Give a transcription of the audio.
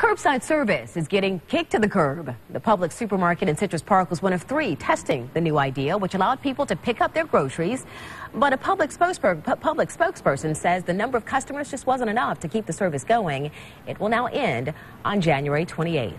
Curbside service is getting kicked to the curb. The public supermarket in Citrus Park was one of three testing the new idea, which allowed people to pick up their groceries. But a public, spokesper public spokesperson says the number of customers just wasn't enough to keep the service going. It will now end on January 28th.